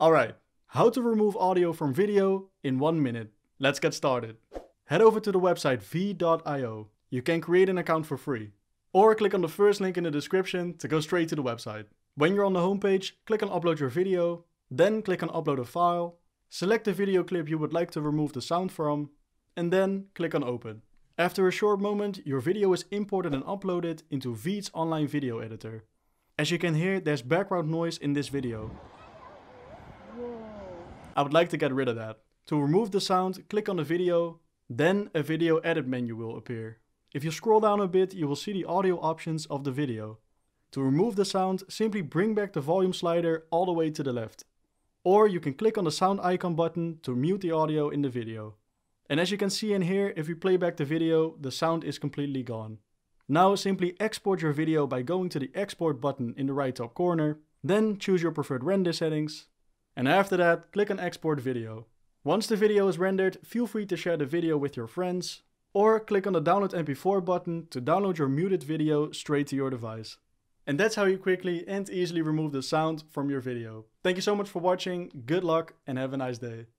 All right, how to remove audio from video in one minute. Let's get started. Head over to the website v.io. You can create an account for free. Or click on the first link in the description to go straight to the website. When you're on the homepage, click on upload your video, then click on upload a file, select the video clip you would like to remove the sound from, and then click on open. After a short moment, your video is imported and uploaded into V's online video editor. As you can hear, there's background noise in this video. Whoa. I would like to get rid of that. To remove the sound, click on the video, then a video edit menu will appear. If you scroll down a bit, you will see the audio options of the video. To remove the sound, simply bring back the volume slider all the way to the left. Or you can click on the sound icon button to mute the audio in the video. And as you can see in here, if we play back the video, the sound is completely gone. Now simply export your video by going to the export button in the right top corner, then choose your preferred render settings, and after that, click on export video. Once the video is rendered, feel free to share the video with your friends, or click on the download mp4 button to download your muted video straight to your device. And that's how you quickly and easily remove the sound from your video. Thank you so much for watching, good luck and have a nice day.